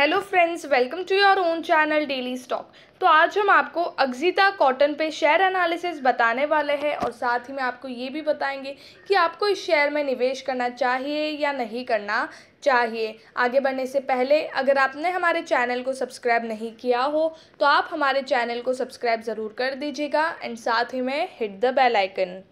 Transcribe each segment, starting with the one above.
hello friends welcome to your own channel daily stock तो आज हम आपको अग्जिता कॉटन पे शेयर एनालिसिस बताने वाले हैं और साथ ही में आपको ये भी बताएंगे कि आपको इस शेयर में निवेश करना चाहिए या नहीं करना चाहिए आगे बढ़ने से पहले अगर आपने हमारे चैनल को सब्सक्राइब नहीं किया हो तो आप हमारे चैनल को सब्सक्राइब ज़रूर कर दीजिएगा एंड साथ ही में हिट द बेलाइकन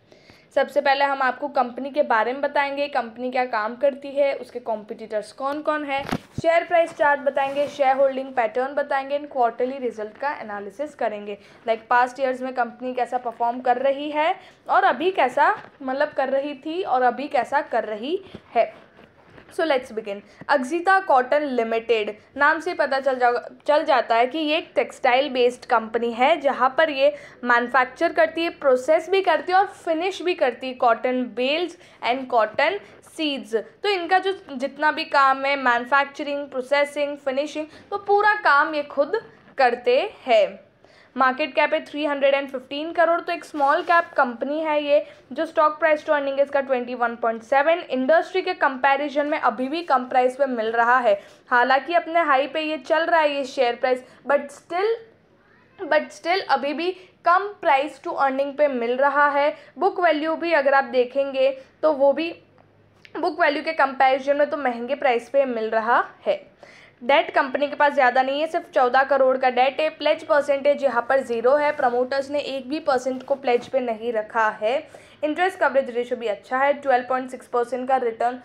सबसे पहले हम आपको कंपनी के बारे में बताएंगे कंपनी क्या काम करती है उसके कॉम्पिटिटर्स कौन कौन है शेयर प्राइस चार्ट बताएंगे शेयर होल्डिंग पैटर्न बताएंगे इन क्वार्टरली रिजल्ट का एनालिसिस करेंगे लाइक पास्ट ईयर्स में कंपनी कैसा परफॉर्म कर रही है और अभी कैसा मतलब कर रही थी और अभी कैसा कर रही है so let's begin Axita cotton limited नाम से पता चल जा चल जाता है कि ये एक टेक्सटाइल बेस्ड कंपनी है जहाँ पर ये मैन्युफैक्चर करती है प्रोसेस भी करती है और फिनिश भी करती है cotton bales and cotton seeds तो इनका जो जितना भी काम है मैन्युफैक्चरिंग प्रोसेसिंग फिनिशिंग तो पूरा काम ये खुद करते हैं मार्केट कैप है फिफ्टीन करोड़ तो एक स्मॉल कैप कंपनी है ये जो स्टॉक प्राइस टू अर्निंग इसका twenty one point seven industry के कंपैरिजन में अभी भी कम प्राइस पे मिल रहा है हालांकि अपने हाई पे ये चल रहा है ये share price but still but still अभी भी कम प्राइस टू अर्निंग पे मिल रहा है बुक वैल्यू भी अगर आप देखेंगे तो वो भी बुक वैल्यू के कंपैरिजन में तो महंगे प्राइस पे मिल रहा है डेट कंपनी के पास ज़्यादा नहीं है सिर्फ चौदह करोड़ का डेट है प्लेज परसेंटेज यहाँ पर ज़ीरो है प्रमोटर्स ने एक भी परसेंट को प्लेज पे नहीं रखा है इंटरेस्ट कवरेज रेशो भी अच्छा है ट्वेल्व पॉइंट सिक्स परसेंट का रिटर्न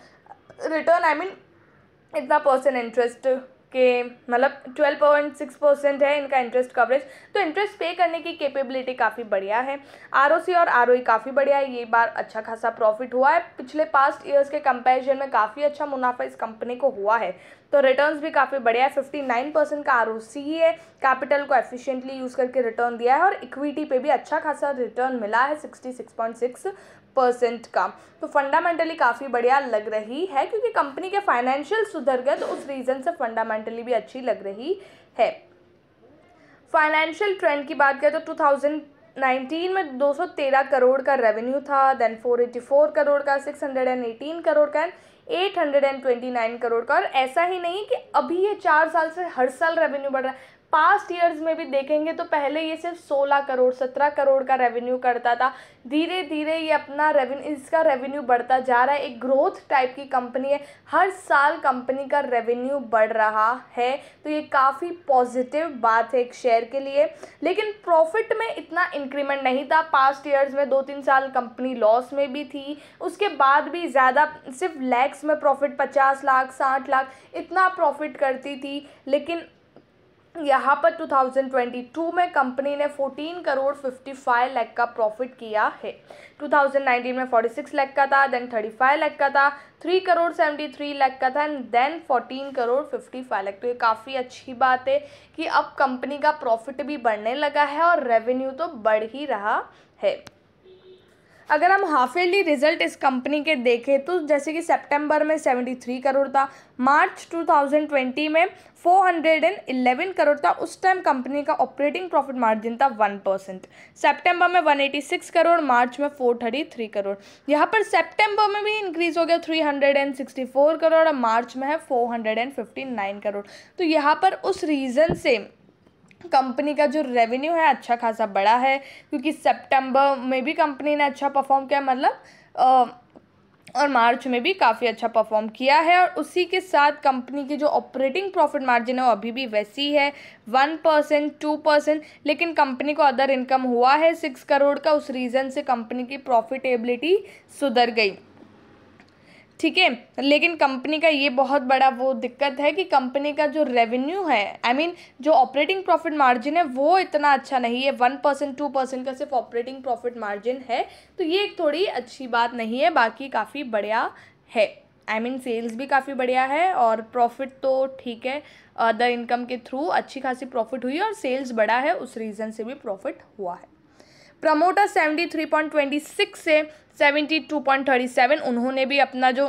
रिटर्न आई मीन इतना परसेंट इंटरेस्ट के मतलब ट्वेल्व पॉइंट सिक्स परसेंट है इनका इंटरेस्ट कवरेज तो इंटरेस्ट पे करने की कैपेबिलिटी काफ़ी बढ़िया है आर और आर e काफ़ी बढ़िया है ये बार अच्छा खासा प्रॉफिट हुआ है पिछले पास्ट ईयर्स के कंपेरिजन में काफ़ी अच्छा मुनाफा इस कंपनी को हुआ है तो रिटर्न्स भी काफ़ी बढ़िया है फिफ्टी नाइन परसेंट का आर ही है कैपिटल को एफिशिएंटली यूज़ करके रिटर्न दिया है और इक्विटी पे भी अच्छा खासा रिटर्न मिला है sixty six point six percent का तो फंडामेंटली काफ़ी बढ़िया लग रही है क्योंकि कंपनी के फाइनेंशियल सुधर गए तो उस रीज़न से फंडामेंटली भी अच्छी लग रही है फाइनेंशियल ट्रेंड की बात करें तो टू थाउजेंड नाइनटीन में 213 करोड़ का रेवेन्यू था देन 484 करोड़ का 618 करोड़ का एंड 829 करोड़ का और ऐसा ही नहीं कि अभी ये चार साल से हर साल रेवेन्यू बढ़ रहा है पास्ट ईयर्स में भी देखेंगे तो पहले ये सिर्फ 16 करोड़ 17 करोड़ का रेवेन्यू करता था धीरे धीरे ये अपना रेवेन्यू इसका रेवेन्यू बढ़ता जा रहा है एक ग्रोथ टाइप की कंपनी है हर साल कंपनी का रेवेन्यू बढ़ रहा है तो ये काफ़ी पॉजिटिव बात है एक शेयर के लिए लेकिन प्रॉफिट में इतना इंक्रीमेंट नहीं था पास्ट ईयर्स में दो तीन साल कंपनी लॉस में भी थी उसके बाद भी ज़्यादा सिर्फ लैक्स में प्रॉफिट पचास लाख साठ लाख इतना प्रॉफिट करती थी लेकिन यहाँ पर 2022 में कंपनी ने 14 करोड़ 55 लाख का प्रॉफिट किया है 2019 में 46 लाख का था देन 35 लाख का था 3 करोड़ 73 लाख का था एंड देन 14 करोड़ 55 लाख तो ये काफ़ी अच्छी बात है कि अब कंपनी का प्रॉफिट भी बढ़ने लगा है और रेवेन्यू तो बढ़ ही रहा है अगर हम हाफ ईयरली रिजल्ट इस कंपनी के देखें तो जैसे कि सितंबर में 73 करोड़ था मार्च 2020 में 411 करोड़ था उस टाइम कंपनी का ऑपरेटिंग प्रॉफिट मार्जिन था 1 परसेंट सेप्टेम्बर में 186 करोड़ मार्च में 433 करोड़ यहाँ पर सेप्टेम्बर में भी इंक्रीज हो गया 364 करोड़ और मार्च में है 459 करोड़ तो यहाँ पर उस रीज़न से कंपनी का जो रेवेन्यू है अच्छा खासा बड़ा है क्योंकि सितंबर में भी कंपनी ने अच्छा परफॉर्म किया मतलब और मार्च में भी काफ़ी अच्छा परफॉर्म किया है और उसी के साथ कंपनी की जो ऑपरेटिंग प्रॉफिट मार्जिन है वो अभी भी वैसी है वन परसेंट टू परसेंट लेकिन कंपनी को अदर इनकम हुआ है सिक्स करोड़ का उस रीज़न से कंपनी की प्रॉफिटेबिलिटी सुधर गई ठीक है लेकिन कंपनी का ये बहुत बड़ा वो दिक्कत है कि कंपनी का जो रेवेन्यू है आई I मीन mean, जो ऑपरेटिंग प्रॉफिट मार्जिन है वो इतना अच्छा नहीं है वन परसेंट टू परसेंट का सिर्फ ऑपरेटिंग प्रॉफिट मार्जिन है तो ये एक थोड़ी अच्छी बात नहीं है बाकी काफ़ी बढ़िया है आई मीन सेल्स भी काफ़ी बढ़िया है और प्रॉफिट तो ठीक है अदर इनकम के थ्रू अच्छी खासी प्रॉफिट हुई और सेल्स बढ़ा है उस रीज़न से भी प्रॉफिट हुआ है promoter seventy three point twenty six से seventy two point thirty seven उन्होंने भी अपना जो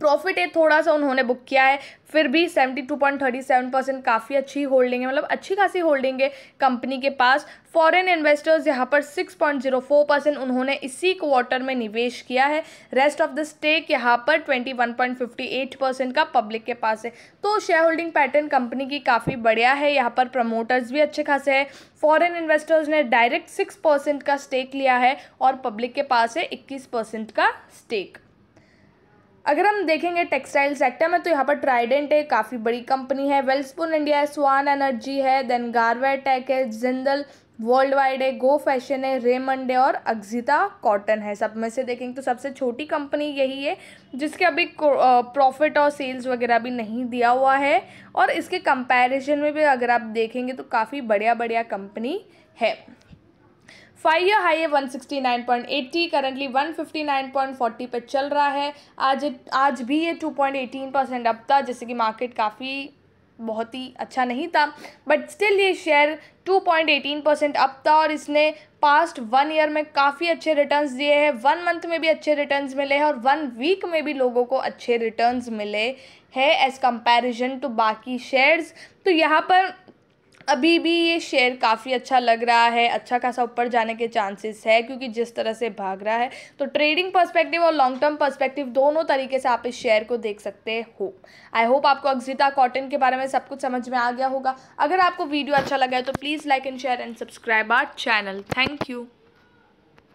प्रॉफिट है थोड़ा सा उन्होंने बुक किया है फिर भी seventy two point thirty seven percent काफ़ी अच्छी होल्डिंग है मतलब अच्छी खासी होल्डिंग है कंपनी के पास फॉरेन इन्वेस्टर्स यहाँ पर six point zero four percent उन्होंने इसी क्वार्टर में निवेश किया है रेस्ट ऑफ द स्टेक यहाँ पर twenty one point fifty eight percent का पब्लिक के पास है तो शेयर होल्डिंग पैटर्न कंपनी की काफ़ी बढ़िया है यहाँ पर प्रमोटर्स भी अच्छे खासे हैं फॉरन इन्वेस्टर्स ने डायरेक्ट सिक्स परसेंट का स्टेक लिया है और पब्लिक के पास है इक्कीस परसेंट का स्टेक अगर हम देखेंगे टेक्सटाइल सेक्टर में तो यहाँ पर ट्राइडेंट है काफ़ी बड़ी कंपनी है वेल्सपुन इंडिया है स्वान एनर्जी है देन गारवे टैक है जिंदल वर्ल्ड वाइड है गो फैशन है रेमंड है और अग्जिता कॉटन है सब में से देखेंगे तो सबसे छोटी कंपनी यही है जिसके अभी प्रॉफिट और सेल्स वगैरह भी नहीं दिया हुआ है और इसके कंपैरिजन में भी अगर आप देखेंगे तो काफ़ी बढ़िया बढ़िया कंपनी है फाइव ईयर हाई है eighty currently one fifty nine point forty पर चल रहा है आज आज भी ये two point eighteen percent up था जैसे कि मार्केट काफ़ी बहुत ही अच्छा नहीं था बट स्टिल ये share two point eighteen percent up था और इसने पास्ट वन ईयर में काफ़ी अच्छे रिटर्न दिए हैं वन मंथ में भी अच्छे रिटर्न मिले हैं और वन वीक में भी लोगों को अच्छे रिटर्न मिले हैं एज़ कंपेरिजन टू बाकी शेयर्स तो यहाँ पर अभी भी ये शेयर काफ़ी अच्छा लग रहा है अच्छा खासा ऊपर जाने के चांसेस है क्योंकि जिस तरह से भाग रहा है तो ट्रेडिंग पर्सपेक्टिव और लॉन्ग टर्म पर्सपेक्टिव दोनों तरीके से आप इस शेयर को देख सकते हो आई होप आपको अग्जिता कॉटन के बारे में सब कुछ समझ में आ गया होगा अगर आपको वीडियो अच्छा लगा है तो please like and share and subscribe our channel thank you